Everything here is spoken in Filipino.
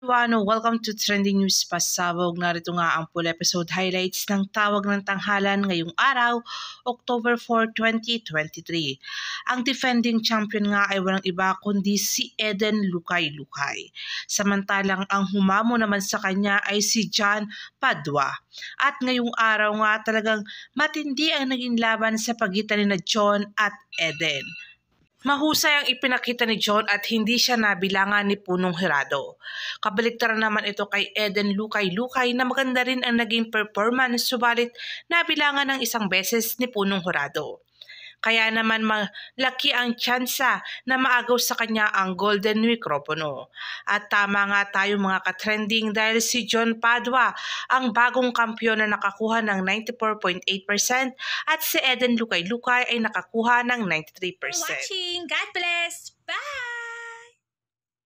everyone, welcome to Trending News Pasabog. Narito nga ang full episode highlights ng Tawag ng Tanghalan ngayong araw, October 4, 2023. Ang defending champion nga ay walang iba kundi si Eden Lukay-Lukay. Samantalang ang humamo naman sa kanya ay si John Padua. At ngayong araw nga talagang matindi ang naging laban sa pagitan ni na John at Eden. Mahusay ang ipinakita ni John at hindi siya nabilangan ni punong hirado. Kabaliktaran naman ito kay Eden Lukay-Lukay na maganda rin ang naging performance subalit nabilangan ng isang beses ni punong hirado. Kaya naman malaki ang tsansa na maagaw sa kanya ang golden mikropono. At tama nga tayo mga katrending dahil si John Padua ang bagong kampiyon na nakakuha ng 94.8% at si Eden Lukay-Lukay ay nakakuha ng 93%. watching! God bless!